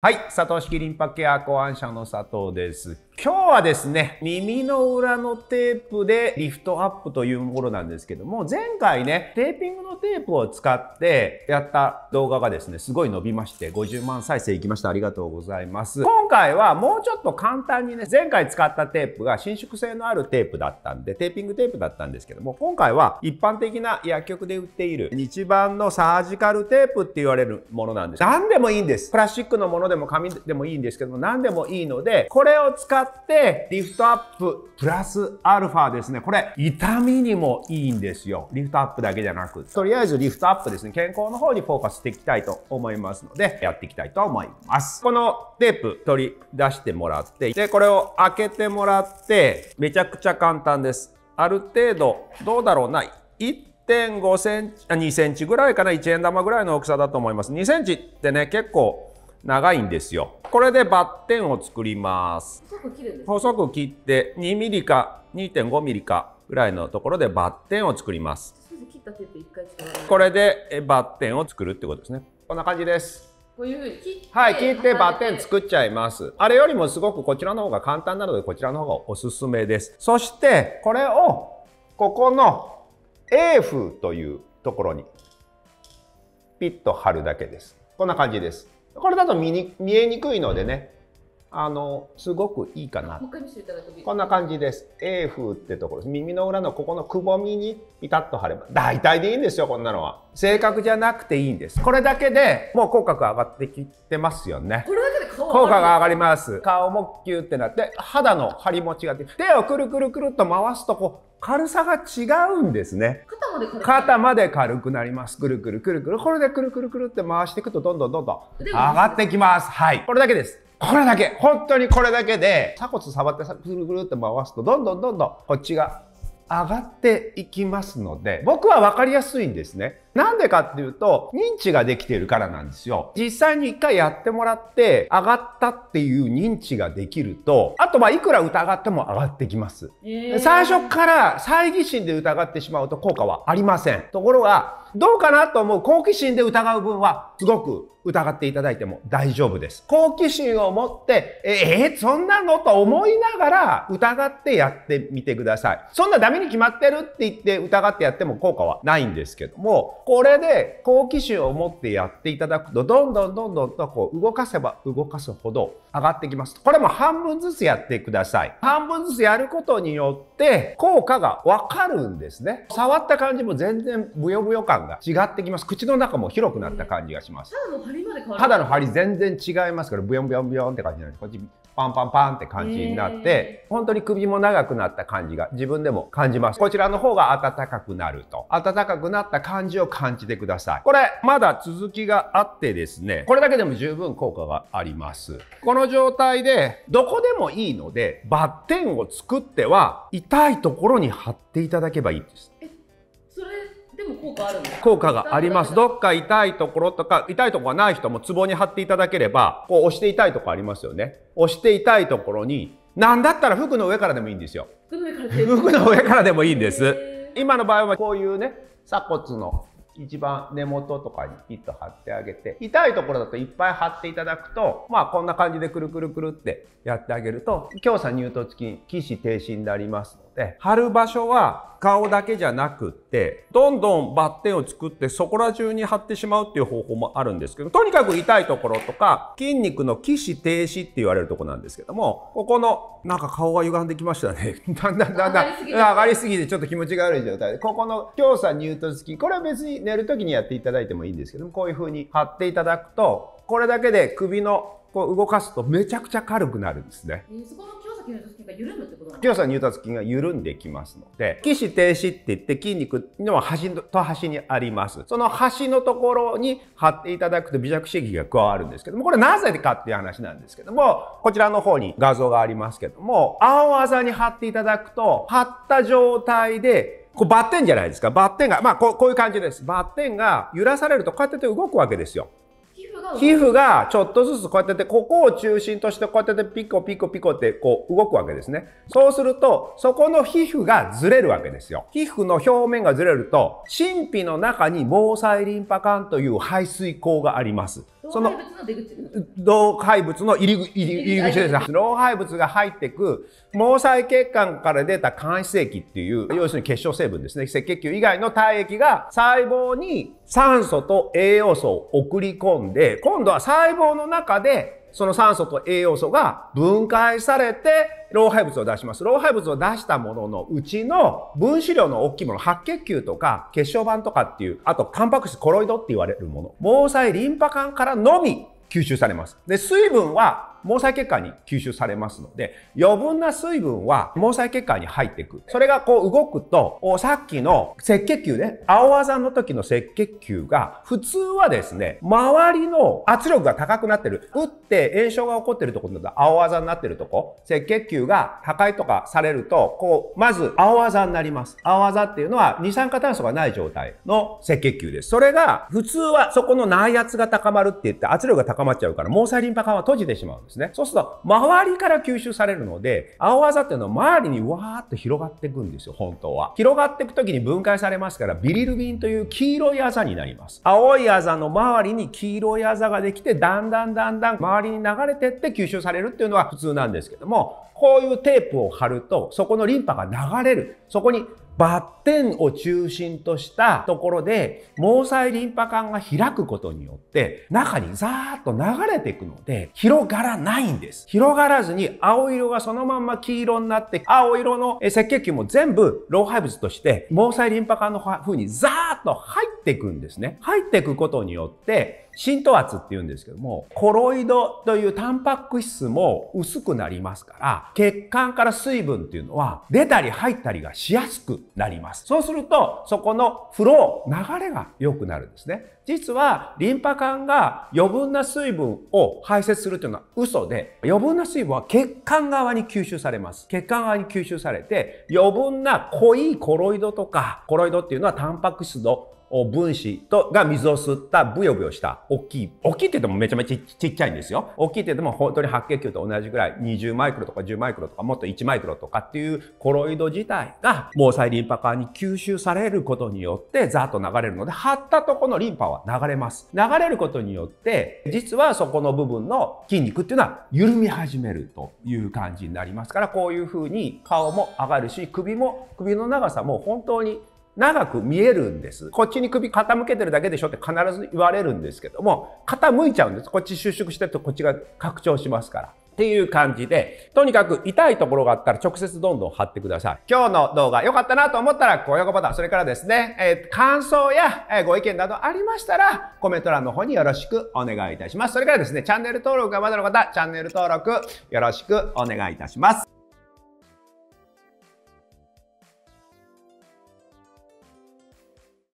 はい、佐藤式リンパケア考案者の佐藤です。今日はですね、耳の裏のテープでリフトアップというものなんですけども、前回ね、テーピングのテープを使ってやった動画がですね、すごい伸びまして、50万再生いきました。ありがとうございます。今回はもうちょっと簡単にね、前回使ったテープが伸縮性のあるテープだったんで、テーピングテープだったんですけども、今回は一般的な薬局で売っている、日版のサージカルテープって言われるものなんです。何でもいいんです。プラスチックのものでも紙でもいいんですけども、何でもいいので、これを使ってリフトアッププラスアルファですね。これ、痛みにもいいんですよ。リフトアップだけじゃなく、とりあえずリフトアップですね、健康の方にフォーカスしていきたいと思いますので、やっていきたいと思います。このテープ取り出してもらって、で、これを開けてもらって、めちゃくちゃ簡単です。ある程度、どうだろうな、1.5センチ、2センチぐらいかな、1円玉ぐらいの大きさだと思います。2センチってね、結構長いんですよ。これでバッテンを作ります。細く切って2ミリか2.5ミリかぐらいのところでバッテンを作ります。これでバッテンを作るってことですね。こんな感じです。こういう風に切って、はい、切ってバッテン作っちゃいます。あれよりもすごくこちらの方が簡単なので、こちらの方がおすすめです。そして、これを、ここの A 風というところに、ピッと貼るだけです。こんな感じです。これだと見に見えにくいのでね、あの、すごくいいかな。こんな感じです。A 風ってところです。耳の裏のここのくぼみにピタッと貼れば、大体でいいんですよ、こんなのは。正確じゃなくていいんです。これだけでもう口角上がってきてますよね。これだけで顔効果が上がります。顔もキューってなって、肌の張り持ちが手をくるくるくるっと回すと、こう、軽さが違うんですね。まで軽く肩まで軽くなりますくるくるくるくるこれでくるくるくるって回していくとどんどんどんどん上がってきますはいこれだけですこれだけ本当にこれだけで鎖骨触ってくるくるって回すとどんどんどんどんこっちが上がっていきますので僕は分かりやすいんですねなんでかっていうと、認知ができてるからなんですよ。実際に一回やってもらって、上がったっていう認知ができると、あとまあ、いくら疑っても上がってきます。えー、最初から猜疑心で疑ってしまうと効果はありません。ところが、どうかなと思う好奇心で疑う分は、すごく疑っていただいても大丈夫です。好奇心を持って、えー、そんなのと思いながら疑ってやってみてください。そんなダメに決まってるって言って疑ってやっても効果はないんですけども、これで好奇心を持ってやっていただくと、どんどんどんどんとこう動かせば動かすほど上がってきます。これも半分ずつやってください。半分ずつやることによって効果がわかるんですね。触った感じも全然ブヨブヨ感が違ってきます。口の中も広くなった感じがします。肌の張りまで変わる。肌の張り全然違いますから、ブヨンブヨンブヨンって感じなんです。こっちパンパンパンって感じになって、本当に首も長くなった感じが自分でも感じます。こちらの方が暖かくなると。暖かくなった感じを感じてください。これ、まだ続きがあってですね、これだけでも十分効果があります。この状態で、どこでもいいので、バッテンを作っては、痛いところに貼っていただけばいいんです。も効果あるんです効果があります。どっか痛いところとか、痛いところがない人もツボに貼っていただければ、こう押して痛いところありますよね。押して痛いところに、なんだったら服の上からでもいいんですよ。服の上からでもいいんです。今の場合はこういうね、鎖骨の一番根元とかにピッと貼ってあげて痛いところだといっぱい貼っていただくとまあこんな感じでくるくるくるってやってあげると強鎖乳突筋起死停止になります。貼る場所は顔だけじゃなくって、どんどんバッテンを作ってそこら中に貼ってしまうっていう方法もあるんですけど、とにかく痛いところとか、筋肉の起死停止って言われるとこなんですけども、ここの、なんか顔が歪んできましたね。だんだんだんだん、上がりすぎてちょっと気持ちが悪い状態で、ここの強さ乳突筋付き、これは別に寝る時にやっていただいてもいいんですけども、こういう風に貼っていただくと、これだけで首のこう動かすとめちゃくちゃ軽くなるんですね。えー筋のが緩むってことなんですか強さ乳突筋が緩んできますので、起死停止って言って筋肉の端と端にあります。その端のところに貼っていただくと微弱刺激が加わるんですけども、これなぜかっていう話なんですけども、こちらの方に画像がありますけども、青あざに貼っていただくと、貼った状態でこうバッテンじゃないですか。バッテンが、まあこうこういう感じです。バッテンが揺らされるとこうやって動くわけですよ。皮膚がちょっとずつこうやってて、ここを中心としてこうやってピコピコピコってこう動くわけですね。そうすると、そこの皮膚がずれるわけですよ。皮膚の表面がずれると、神秘の中に毛細リンパ管という排水口があります。その老廃物の入り入り口です老廃物が入ってく毛細血管から出た間質液っていう要するに結晶成分ですね赤血球以外の体液が細胞に酸素と栄養素を送り込んで今度は細胞の中でその酸素と栄養素が分解されて老廃物を出します。老廃物を出したもののうちの分子量の大きいもの、白血球とか血小板とかっていう、あとタンパク質コロイドって言われるもの、毛細リンパ管からのみ吸収されます。で、水分は毛細血管に吸収されますので、余分な水分は毛細血管に入っていく。それがこう動くと、さっきの赤血球ね、青あざの時の赤血球が、普通はですね、周りの圧力が高くなってる。打って炎症が起こってるところだと青あざになってるとこ、赤血球が高いとかされると、こう、まず青あざになります。青あざっていうのは二酸化炭素がない状態の赤血球です。それが、普通はそこの内圧が高まるって言って圧力が高まっちゃうから、毛細リンパ管は閉じてしまうんです。ですね。そうすると、周りから吸収されるので、青あざっていうのは周りにわーっと広がっていくんですよ、本当は。広がっていく時に分解されますから、ビリルビンという黄色いあざになります。青いあざの周りに黄色いあざができて、だんだんだんだん周りに流れてって吸収されるっていうのは普通なんですけども、こういうテープを貼ると、そこのリンパが流れる。そこにバッテンを中心としたところで、毛細リンパ管が開くことによって、中にザーッと流れていくので、広がらないんです。広がらずに、青色がそのまんま黄色になって、青色の赤血球も全部老廃物として、毛細リンパ管の風にザーッと入ってってくんですね。入っていくことによって、浸透圧って言うんですけども、コロイドというタンパク質も薄くなりますから、血管から水分っていうのは出たり入ったりがしやすくなります。そうすると、そこのフロー、流れが良くなるんですね。実は、リンパ管が余分な水分を排泄するというのは嘘で、余分な水分は血管側に吸収されます。血管側に吸収されて、余分な濃いコロイドとか、コロイドっていうのはタンパク質の分子とが水を吸ったブヨブヨした大きい、大きいって言ってもめちゃめちゃちっちゃいんですよ。大きいって言っても本当に白血球と同じぐらい20マイクロとか10マイクロとかもっと1マイクロとかっていうコロイド自体が毛細リンパ管に吸収されることによってザーッと流れるので、張ったとこのリンパは流れます。流れることによって、実はそこの部分の筋肉っていうのは緩み始めるという感じになりますから、こういう風に顔も上がるし、首も、首の長さも本当に長く見えるんです。こっちに首傾けてるだけでしょって必ず言われるんですけども、傾いちゃうんです。こっち収縮してるとこっちが拡張しますから。っていう感じで、とにかく痛いところがあったら直接どんどん貼ってください。今日の動画良かったなと思ったら高評価ボタン、それからですね、えー、感想や、えご意見などありましたら、コメント欄の方によろしくお願いいたします。それからですね、チャンネル登録がまだの方、チャンネル登録よろしくお願いいたします。